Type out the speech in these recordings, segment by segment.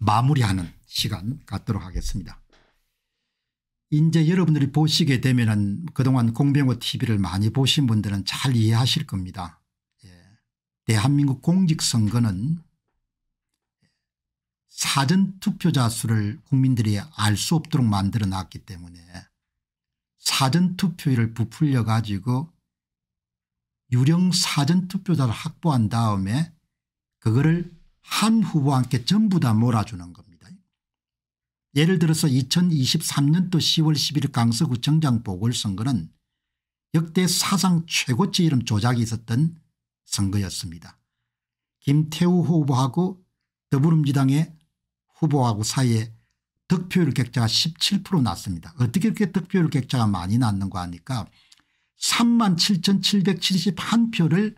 마무리하는 시간 갖도록 하겠습니다. 이제 여러분들이 보시게 되면 그동안 공병호 tv를 많이 보신 분들은 잘 이해하실 겁니다. 예. 대한민국 공직선거는 사전투표자 수를 국민들이 알 수 없도록 만들어 놨기 때문에 사전투표율을 부풀려 가지고 유령 사전투표자를 확보한 다음에 그거를 한 후보한테 전부 다 몰아주는 겁니다. 예를 들어서 2023년도 10월 11일 강서구청장 보궐선거는 역대 사상 최고치 이름 조작이 있었던 선거였습니다. 김태우 후보하고 더불어민주당의 후보하고 사이에 득표율 격차가 17% 났습니다. 어떻게 이렇게 득표율 격차가 많이 났는가 하니까 3 7,771표를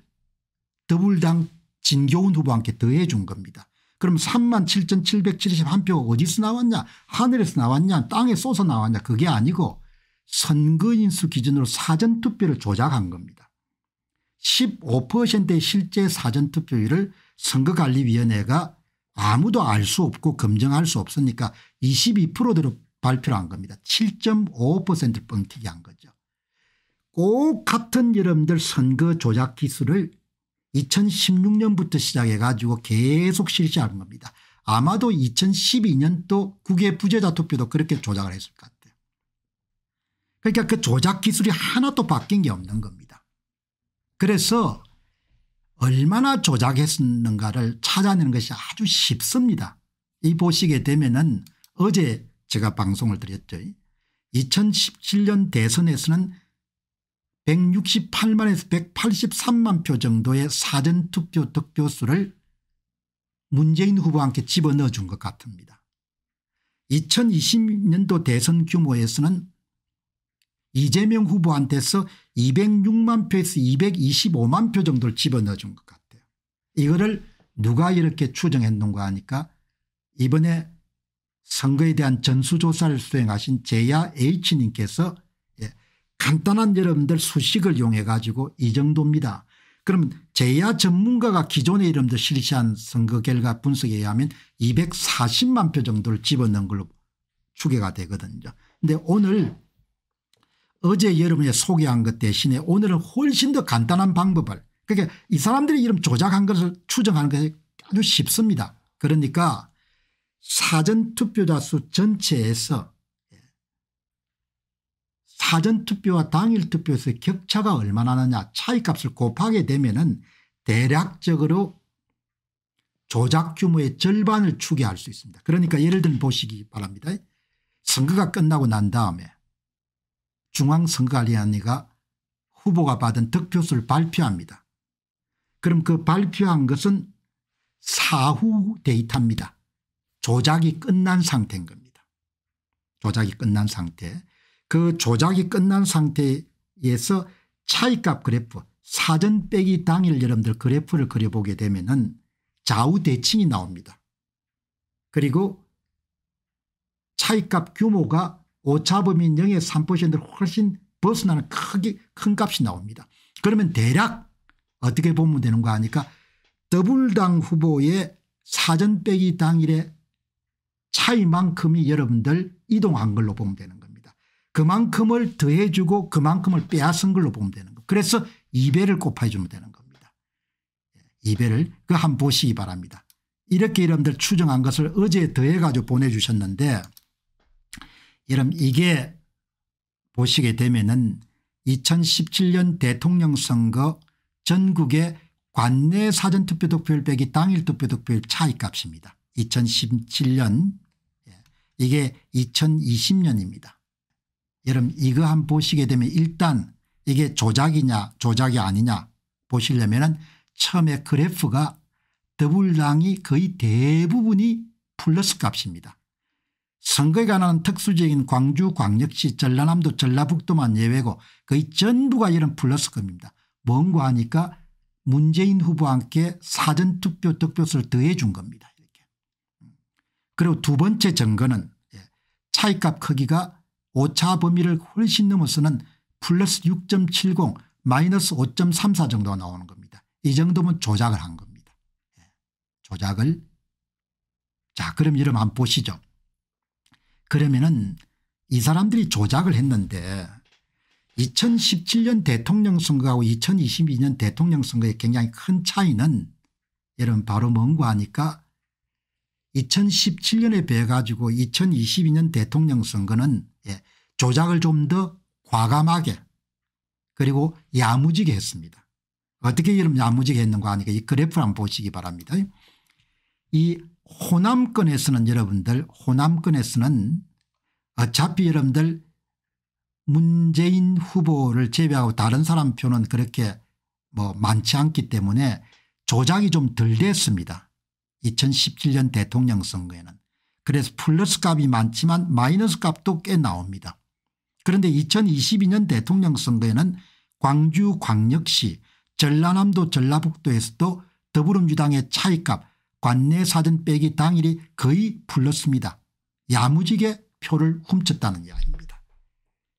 더불당 진교훈 후보한테 더해 준 겁니다. 그럼 3만 7,771표가 어디서 나왔냐 하늘에서 나왔냐 땅에 쏘서 나왔냐 그게 아니고 선거인수 기준으로 사전투표를 조작한 겁니다. 15%의 실제 사전투표율을 선거관리위원회가 아무도 알 수 없고 검증할 수 없으니까 22%대로 발표를 한 겁니다. 7.5% 뻥튀기 한 거죠. 꼭 같은 여러분들 선거 조작 기술을 2016년부터 시작해 가지고 계속 실시하는 겁니다. 아마도 2012년도 국외 부재자 투표도 그렇게 조작을 했을 것 같아요. 그러니까 그 조작 기술이 하나도 바뀐 게 없는 겁니다. 그래서 얼마나 조작했는가를 찾아내는 것이 아주 쉽습니다. 이 보시게 되면은 어제 제가 방송을 드렸죠. 2017년 대선에서는 168만에서 183만 표 정도의 사전투표 득표수를 문재인 후보와 함께 집어넣어 준 것 같습니다. 2020년도 대선 규모에서는 이재명 후보한테서 206만 표에서 225만 표 정도를 집어넣어 준 것 같아요. 이거를 누가 이렇게 추정했는가 하니까 이번에 선거에 대한 전수조사를 수행하신 제야 H님께서 간단한 여러분들 수식을 이용해 가지고 이 정도입니다. 그럼 제야 전문가가 기존의 이름들 실시한 선거 결과 분석에 의하면 240만 표 정도를 집어넣은 걸로 추계가 되거든요. 근데 오늘 어제 여러분이 소개한 것 대신에 오늘은 훨씬 더 간단한 방법을 그러니까 이 사람들이 이름 조작한 것을 추정하는 것이 아주 쉽습니다. 그러니까 사전투표자 수 전체에서 사전투표와 당일투표에서 격차가 얼마나 나냐 차이값을 곱하게 되면 은 대략적으로 조작 규모의 절반을 추계할 수 있습니다. 그러니까 예를 들면 보시기 바랍니다. 선거가 끝나고 난 다음에 중앙선거관리위원가 후보가 받은 득표수를 발표합니다. 그럼 그 발표한 것은 사후 데이터입니다. 조작이 끝난 상태인 겁니다. 조작이 끝난 상태. 그 조작이 끝난 상태에서 차이값 그래프 사전 빼기 당일 여러분들 그래프를 그려보게 되면 은 좌우 대칭이 나옵니다. 그리고 차이값 규모가 오차범위인 0의 3%를 훨씬 벗어나는 크게 큰 값이 나옵니다. 그러면 대략 어떻게 보면 되는 거 아니까 더블당 후보의 사전 빼기 당일의 차이만큼이 여러분들 이동한 걸로 보면 되는 거예요. 그만큼을 더해주고 그만큼을 빼앗은 걸로 보면 되는 거예요. 그래서 2배를 곱해주면 되는 겁니다. 2배를 예, 그한번 보시기 바랍니다. 이렇게 여러분들 추정한 것을 어제 더해가지고 보내주셨는데 여러분 이게 보시게 되면은 2017년 대통령 선거 전국의 관내 사전투표 득표율 빼기 당일 투표 득표율 차이값입니다. 2017년 예, 이게 2020년입니다. 여러분 이거 한번 보시게 되면 일단 이게 조작이냐 조작이 아니냐 보시려면 은 처음에 그래프가 더블랑이 거의 대부분이 플러스 값입니다. 선거에 관한 특수적인 광주 광역시 전라남도 전라북도만 예외고 거의 전부가 이런 플러스급니다 뭔가 하니까 문재인 후보와 함께 사전투표 득표수를 더해 준 겁니다. 이렇게. 음. 그리고 두 번째 증거는 예, 차이값 크기가 오차 범위를 훨씬 넘어서는 플러스 6.70 마이너스 5.34 정도가 나오는 겁니다. 이 정도면 조작을 한 겁니다. 예. 조작을 자 그럼 이름 안 보시죠. 그러면은 이 사람들이 조작을 했는데 2017년 대통령 선거하고 2022년 대통령 선거의 굉장히 큰 차이는 여러분 바로 뭔고 하니까 2017년에 비해 가지고 2022년 대통령 선거는 예, 조작을 좀 더 과감하게 그리고 야무지게 했습니다. 어떻게 이런 야무지게 했는가 하니까 이 그래프를 한번 보시기 바랍니다. 이 호남권에서는 여러분들 호남권에서는 어차피 여러분들 문재인 후보를 제외하고 다른 사람 표는 그렇게 뭐 많지 않기 때문에 조작이 좀 덜 됐습니다. 2017년 대통령 선거에는 그래서 플러스 값이 많지만 마이너스 값도 꽤 나옵니다. 그런데 2022년 대통령 선거에는 광주 광역시 전라남도 전라북도에서도 더불어민주당의 차이값 관내 사전 빼기 당일이 거의 불렀습니다. 야무지게 표를 훔쳤다는 이야기입니다.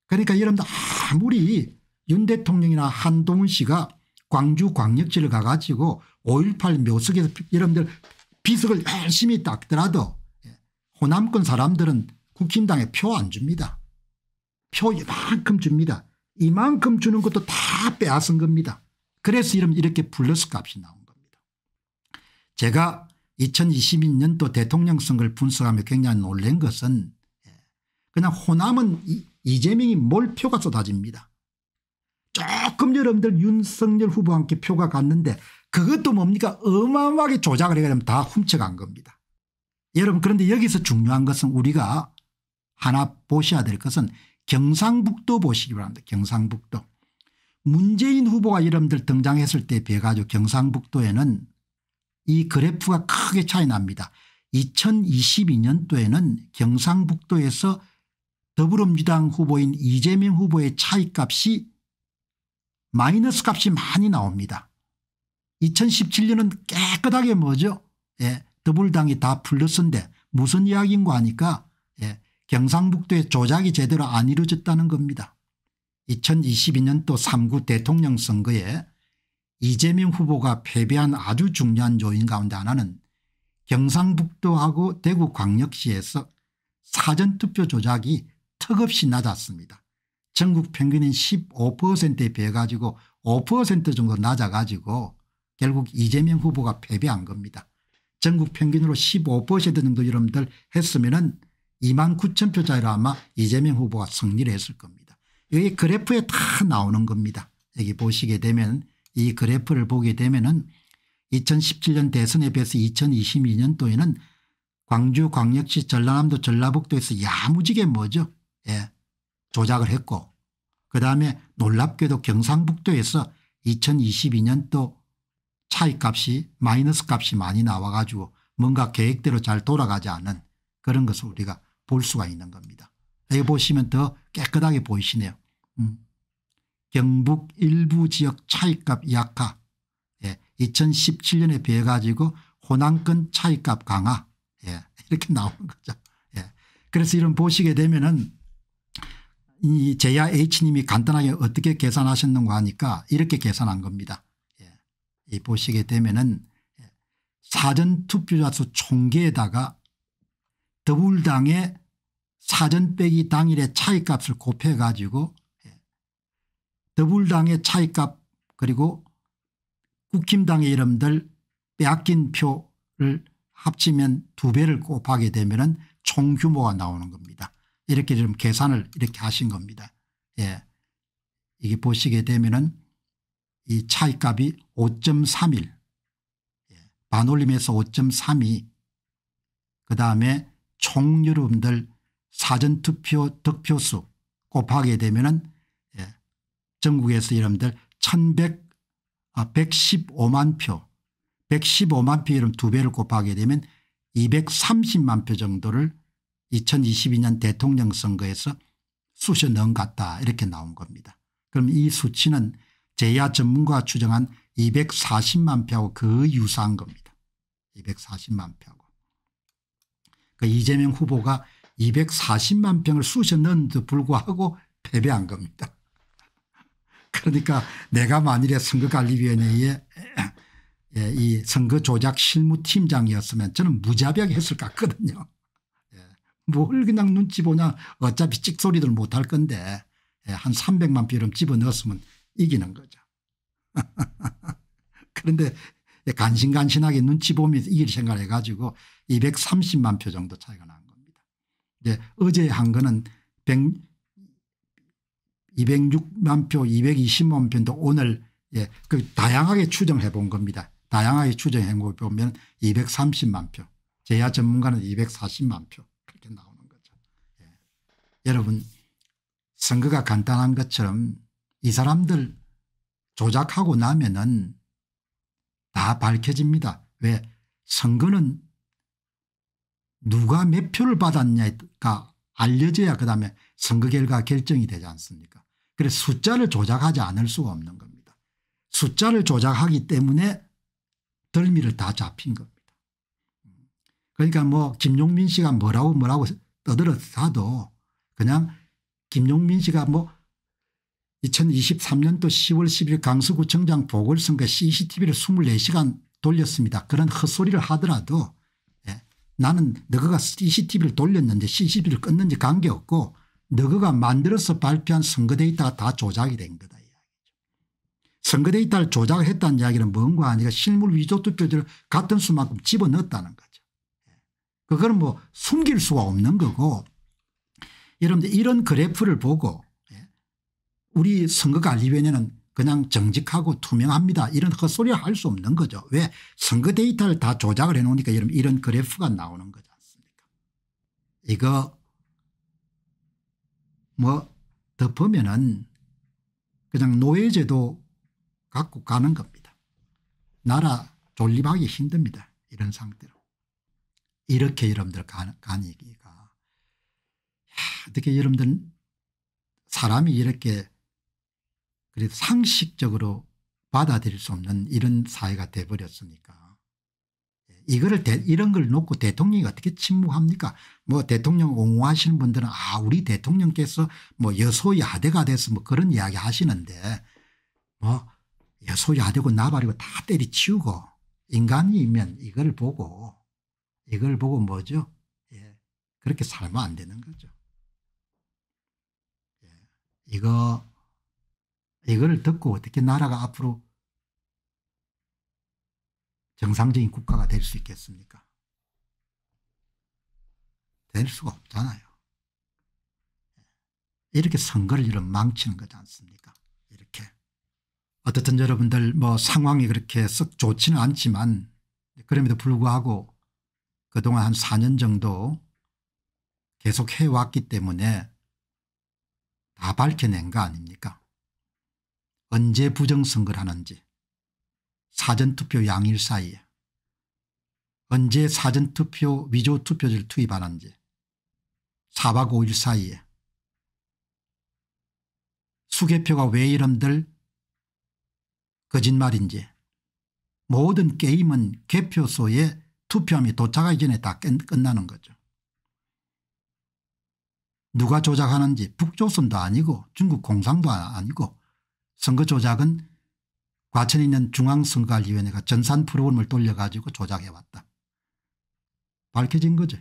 그러니까 여러분들 아무리 윤 대통령이나 한동훈 씨가 광주 광역시를 가가지고 5.18 묘석에서 여러분들 비석을 열심히 닦더라도 호남권 사람들은 국힘당에 표 안 줍니다. 표 이만큼 줍니다. 이만큼 주는 것도 다 빼앗은 겁니다. 그래서 이름 이렇게 불러스 값이 나온 겁니다. 제가 2022년도 대통령 선거를 분석하며 굉장히 놀란 것은 예, 그냥 호남은 이재명이 몰표가 쏟아집니다. 조금 여러분들 윤석열 후보와 함께 표가 갔는데 그것도 뭡니까 어마어마하게 조작을 해가지고 다 훔쳐간 겁니다. 여러분 그런데 여기서 중요한 것은 우리가 하나 보셔야 될 것은 경상북도 보시기 바랍니다. 경상북도. 문재인 후보가 여러분들 등장했을 때 비해 가지고 경상북도에는 이 그래프가 크게 차이 납니다. 2022년도에는 경상북도에서 더불어민주당 후보인 이재명 후보의 차이값이 마이너스 값이 많이 나옵니다. 2017년은 깨끗하게 뭐죠 예. 더불당이 다 풀렸은데 무슨 이야기인고 하니까 예, 경상북도의 조작이 제대로 안 이루어졌다는 겁니다. 2022년도 3구 대통령 선거에 이재명 후보가 패배한 아주 중요한 요인 가운데 하나는 경상북도하고 대구광역시에서 사전투표 조작이 턱없이 낮았습니다. 전국 평균인 15%에 비해 가지고 5% 정도 낮아 가지고 결국 이재명 후보가 패배한 겁니다. 전국 평균으로 15% 정도 여러분들 했으면 은 2만 9천 표 차이로 아마 이재명 후보가 승리를 했을 겁니다. 여기 그래프에 다 나오는 겁니다. 여기 보시게 되면 이 그래프를 보게 되면 은 2017년 대선에 비해서 2022년도에는 광주 광역시 전라남도 전라북도에서 야무지게 뭐죠 예, 조작을 했고 그다음에 놀랍게도 경상북도에서 2022년도 차익값이 마이너스 값이 많이 나와가지고 뭔가 계획대로 잘 돌아가지 않는 그런 것을 우리가 볼 수가 있는 겁니다. 여기 보시면 더 깨끗하게 보이시네요. 음. 경북 일부 지역 차이값 약화 예. 2017년에 비해 가지고 호남권 차이값 강화 예. 이렇게 나오는 거죠. 예. 그래서 이런 보시게 되면은 이 제야 H님이 간단하게 어떻게 계산하셨는가 하니까 이렇게 계산한 겁니다. 보시게 되면은 사전 투표자 수 총계에다가 더불당의 사전 빼기 당일의 차이값을 곱해 가지고 예, 더불당의 차이값 그리고 국힘당의 이름들 빼앗긴 표를 합치면 두 배를 곱하게 되면 은총 규모가 나오는 겁니다. 이렇게 좀 계산을 이렇게 하신 겁니다. 예. 이게 보시게 되면 은이 차이값이 5.31 예, 반올림에서 5.32 그다음에 총 여러분들 사전투표 득표수 곱하게 되면 은 예. 전국에서 여러분들 1 1 1 5만표 115만 표 여러분 두 배를 곱하게 되면 230만 표 정도를 2022년 대통령 선거에서 쑤셔 넣은 같다 이렇게 나온 겁니다. 그럼 이 수치는 제야 전문가가 추정한 240만 표하고 그 유사한 겁니다. 240만 표하고. 그 이재명 후보가 240만 평을 쑤셔 넣데도 불구하고 패배한 겁니다. 그러니까 내가 만일에 선거관리위원회의 예, 이 선거 조작 실무팀장이었으면 저는 무자비하게 했을 것 같거든요. 예, 뭘 그냥 눈치 보냐 어차피 찍소리들 못 할 건데 예, 한 300만 표를 집어넣었으면 이기는 거죠. 그런데 간신간신하게 눈치 보면서 이길 생각을 해가지고 230만 표 정도 차이가 난 겁니다. 이제 어제 한 거는 100, 206만 표, 220만 표인데 오늘 예, 그 다양하게 추정해 본 겁니다. 다양하게 추정해 보면 230만 표, 제야 전문가는 240만 표 그렇게 나오는 거죠. 예. 여러분 선거가 간단한 것처럼 이 사람들 조작하고 나면은 다 밝혀집니다. 왜 선거는 누가 몇 표를 받았냐가 알려져야 그다음에 선거 결과 결정이 되지 않습니까 그래서 숫자를 조작하지 않을 수가 없는 겁니다. 숫자를 조작하기 때문에 덜미를 다 잡힌 겁니다. 그러니까 뭐 김용민 씨가 뭐라고 뭐라고 떠들었다도 그냥 김용민 씨가 뭐 2023년도 10월 10일 강서구청장 보궐선거 CCTV를 24시간 돌렸습니다. 그런 헛소리를 하더라도 예. 나는 너가 CCTV를 돌렸는지 CCTV를 껐는지 관계없고 너가 만들어서 발표한 선거 데이터가 다 조작이 된 거다. 선거 데이터를 조작했다는 이야기는 뭔가 아니라 실물 위조 투표지를 같은 수만큼 집어넣었다는 거죠. 예, 그거는 뭐 숨길 수가 없는 거고 여러분들 이런 그래프를 보고 우리 선거관리위원회는 그냥 정직하고 투명합니다. 이런 헛소리 그 할수 없는 거죠. 왜 선거 데이터를 다 조작을 해놓으니까 이런, 그래프가 나오는 거지 않습니까 이거 뭐 덮으면은 그냥 노예제도 갖고 가는 겁니다. 나라 존립하기 힘듭니다. 이런 상태로. 이렇게 여러분들 간, 얘기가 야, 어떻게 여러분들 사람이 이렇게 그래서 상식적으로 받아들일 수 없는 이런 사회가 돼버렸으니까 이거를 대, 이런 걸 놓고 대통령이 어떻게 침묵합니까 뭐 대통령 옹호하시는 분들은 아 우리 대통령께서 뭐 여소야대가 돼서 뭐 그런 이야기 하시는데 뭐 여소야대고 나발이고 다 때리치우고 인간이면 이걸 보고 이걸 보고 뭐죠 예. 그렇게 살면 안 되는 거죠 예. 이거 이거를 듣고 어떻게 나라가 앞으로 정상적인 국가가 될 수 있겠습니까? 될 수가 없잖아요. 이렇게 선거를 이런 망치는 거지 않습니까? 이렇게. 어떻든 여러분들 뭐 상황이 그렇게 썩 좋지는 않지만 그럼에도 불구하고 그동안 한 4년 정도 계속 해왔기 때문에 다 밝혀낸 거 아닙니까? 언제 부정선거를 하는지 사전투표 양일 사이에 언제 사전투표 위조투표지를 투입하는지 4박 5일 사이에 수개표가 왜 이런들 거짓말인지 모든 게임은 개표소에 투표함이 도착하기 전에 다 끝나는 거죠. 누가 조작하는지 북조선도 아니고 중국 공산도 아니고 선거 조작은 과천에 있는 중앙선거관리위원회가 전산 프로그램을 돌려가지고 조작해왔다. 밝혀진 거죠.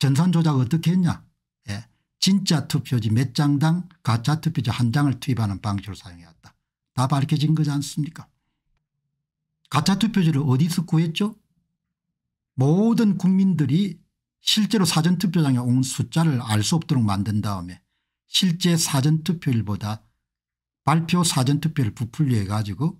전산 조작 어떻게 했냐 예. 진짜 투표지 몇 장당 가짜 투표지 한 장을 투입하는 방식으로 사용해왔다. 다 밝혀진 거지 않습니까 가짜 투표지를 어디서 구했죠 모든 국민들이 실제로 사전투표장에 온 숫자를 알 수 없도록 만든 다음에 실제 사전투표일보다 발표 사전투표를 부풀려 가지고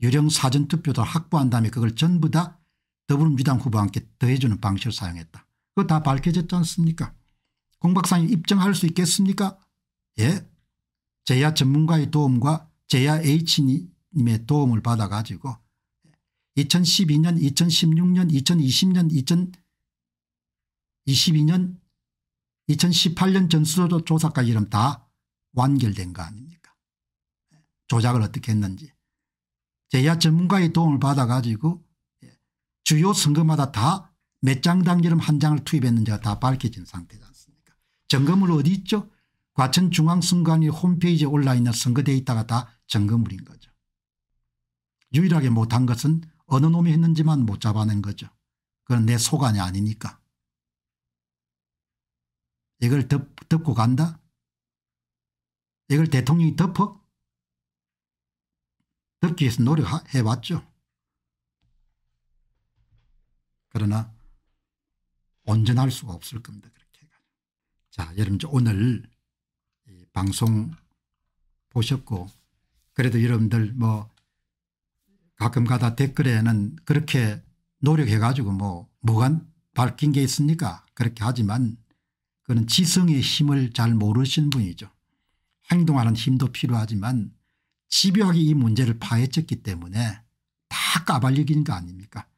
유령 사전투표도 확보한 다음에 그걸 전부 다 더불어민주당 후보와 함께 더해주는 방식을 사용했다. 그거 다 밝혀졌지 않습니까 공박사님 입증할 수 있겠습니까 예. 제야 전문가의 도움과 제야 H님의 도움을 받아가지고 2012년 2016년 2020년 2022년 2018년 전수조사까지 이름 다 완결된 거 아닙니까 조작을 어떻게 했는지 제야 전문가의 도움을 받아가지고 예, 주요 선거마다 다 몇 장당 이름 한 장을 투입했는지가 다 밝혀진 상태지 않습니까 점검을 어디 있죠 과천중앙선관위 홈페이지에 올라있는 선거 데이터가 다 점검물인 거죠 유일하게 못한 것은 어느 놈이 했는지만 못 잡아낸 거죠 그건 내 소관이 아니니까 이걸 덮, 덮고 간다? 이걸 대통령이 덮어? 덮기 위해서 노력해봤죠. 그러나 온전할 수가 없을 겁니다. 그렇게 자, 여러분 오늘 방송 보셨고 그래도 여러분들 뭐 가끔 가다 댓글에는 그렇게 노력해가지고 뭐 뭐가 밝힌 게 있습니까? 그렇게 하지만 그는 지성의 힘을 잘 모르신 분이죠. 행동하는 힘도 필요하지만 집요하게 이 문제를 파헤쳤기 때문에 다까발리기거 아닙니까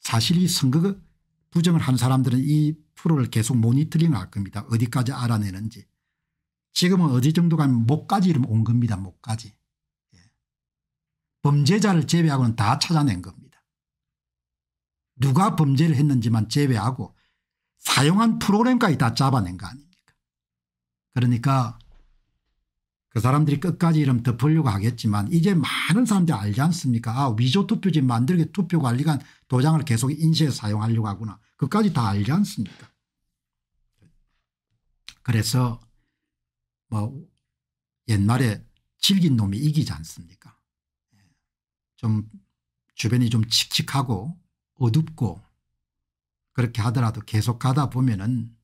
사실 이 선거 그 부정을 한 사람들은 이 프로를 계속 모니터링 할 겁니다. 어디까지 알아내는지. 지금은 어디 정도 가면 목까지 온 겁니다. 목까지. 예. 범죄자를 제외하고는 다 찾아낸 겁니다. 누가 범죄를 했는지만 제외하고 사용한 프로그램까지 다 잡아낸 거 아닙니까 그러니까 그 사람들이 끝까지 이름 덮으려고 하겠지만 이제 많은 사람들이 알지 않습니까 아 위조 투표지 만들기 투표관리관 도장을 계속 인쇄 사용하려고 하구나 그까지 다 알지 않습니까 그래서 뭐 옛말에 질긴 놈이 이기지 않습니까 예. 좀 주변이 좀 칙칙하고 어둡고 그렇게 하더라도 계속 가다 보면은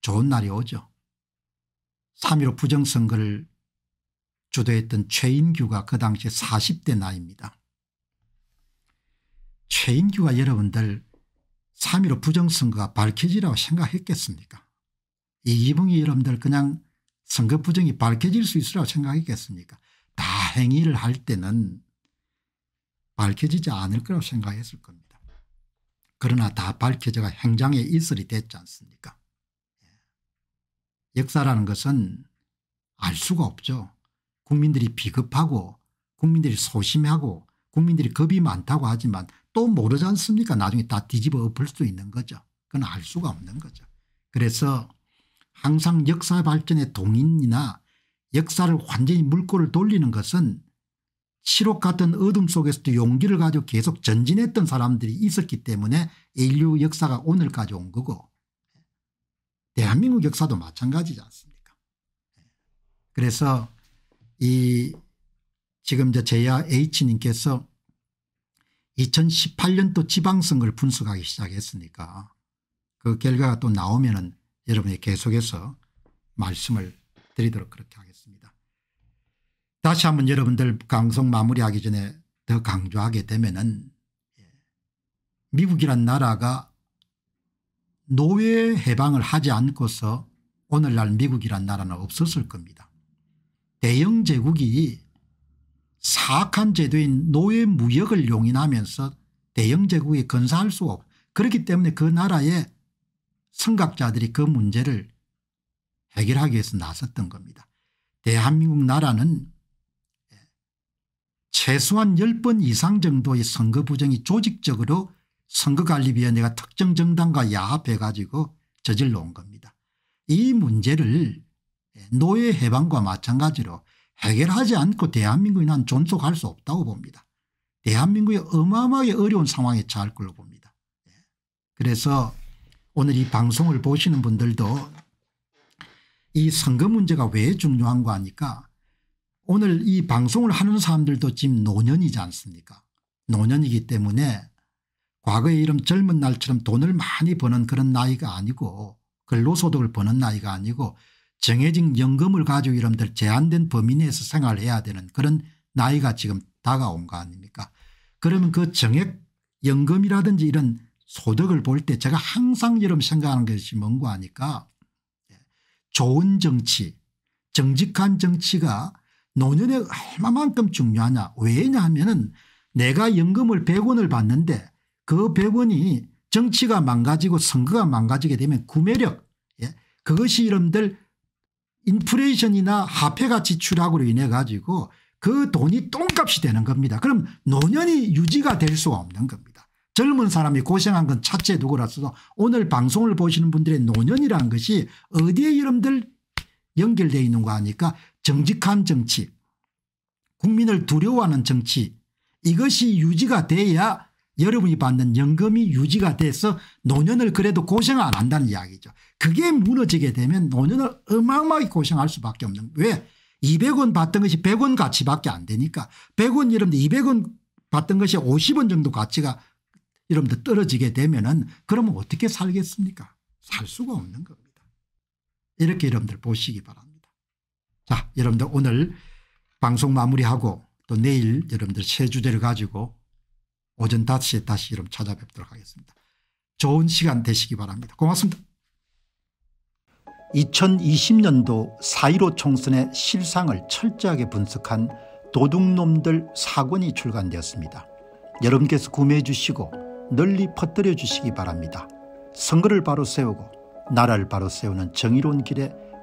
좋은 날이 오죠. 3.15 부정선거를 주도했던 최인규가 그 당시 40대 나이입니다. 최인규가 여러분들 3.15 부정선거가 밝혀지라고 생각했겠습니까 이기붕이 여러분들 그냥 선거 부정이 밝혀질 수 있으라고 생각했겠습니까 다 행위를 할 때는 밝혀지지 않을 거라고 생각했을 겁니다. 그러나 다 밝혀져가 행장의 이슬이 됐지 않습니까 예. 역사라는 것은 알 수가 없죠. 국민들이 비겁하고 국민들이 소심하고 국민들이 겁이 많다고 하지만 또 모르지 않습니까 나중에 다 뒤집어 엎을 수 있는 거죠. 그건 알 수가 없는 거죠. 그래서 항상 역사 발전의 동인이나 역사를 완전히 물꼬를 돌리는 것은 시록 같은 어둠 속에서도 용기를 가지고 계속 전진했던 사람들이 있었기 때문에 인류 역사가 오늘까지 온 거고 대한민국 역사도 마찬가지지 않습니까 그래서 이 지금 저 제야 H님께서 2018년도 지방선거를 분석하기 시작했으니까 그 결과가 또 나오면 은 여러분이 계속해서 말씀을 드리도록 그렇게 하겠습니다. 다시 한번 여러분들 강성 마무리하기 전에 더 강조하게 되면은 예, 미국이란 나라가 노예 해방을 하지 않고서 오늘날 미국이란 나라는 없었을 겁니다. 대영 제국이 사악한 제도인 노예 무역을 용인하면서 대영 제국이 건사할 수 없고 그렇기 때문에 그 나라의 선각자들이 그 문제를 해결하기 위해서 나섰던 겁니다. 대한민국 나라는 최소한 10번 이상 정도의 선거 부정이 조직적으로 선거관리위원회가 특정 정당과 야합해 가지고 저질러 온 겁니다. 이 문제를 노예 해방과 마찬가지로 해결하지 않고 대한민국이 난 존속할 수 없다고 봅니다. 대한민국이 어마어마하게 어려운 상황에 처할 걸로 봅니다. 그래서 오늘 이 방송을 보시는 분들도 이 선거 문제가 왜 중요한 거 아니까 오늘 이 방송을 하는 사람들도 지금 노년이지 않습니까 노년이기 때문에 과거에 이름 젊은 날처럼 돈을 많이 버는 그런 나이가 아니고 근로소득을 버는 나이가 아니고 정해진 연금을 가지고 이름들 제한된 범위 내에서 생활해야 되는 그런 나이가 지금 다가온 거 아닙니까 그러면 그 정액 연금이라든지 이런 소득을 볼 때 제가 항상 여러분 생각하는 것이 뭔고 하니까 예, 좋은 정치 정직한 정치가 노년에 얼마만큼 중요하냐 왜냐 하면은 내가 연금을 100원을 받는데 그 100원이 정치가 망가지고 선거가 망가지게 되면 구매력 예? 그것이 이름들 인플레이션이나 화폐가 지출하고로 인해 가지고 그 돈이 똥값이 되는 겁니다. 그럼 노년이 유지가 될 수가 없는 겁니다. 젊은 사람이 고생한 건차체누구라서도 오늘 방송을 보시는 분들의 노년이라는 것이 어디에 이름들 연결되어 있는 거 아니까 정직한 정치 국민을 두려워하는 정치 이것이 유지가 돼야 여러분이 받는 연금이 유지가 돼서 노년을 그래도 고생 안 한다는 이야기죠. 그게 무너지게 되면 노년을 어마어마하게 고생할 수밖에 없는 왜 200원 받던 것이 100원 가치밖에 안 되니까 100원 여러분들 200원 받던 것이 50원 정도 가치가 여러분들 떨어지게 되면은 그러면 어떻게 살겠습니까 살 수가 없는 겁니다. 이렇게 여러분들 보시기 바랍니다. 자 여러분들 오늘 방송 마무리하고 또 내일 여러분들 새 주제를 가지고 오전 5시에 다시 여러분 찾아뵙도록 하겠습니다. 좋은 시간 되시기 바랍니다. 고맙습니다. 2020년도 4.15 총선의 실상을 철저하게 분석한 도둑놈들 사권이 출간되었습니다. 여러분께서 구매해 주시고 널리 퍼뜨려 주시기 바랍니다. 선거를 바로 세우고 나라를 바로 세우는 정의로운 길에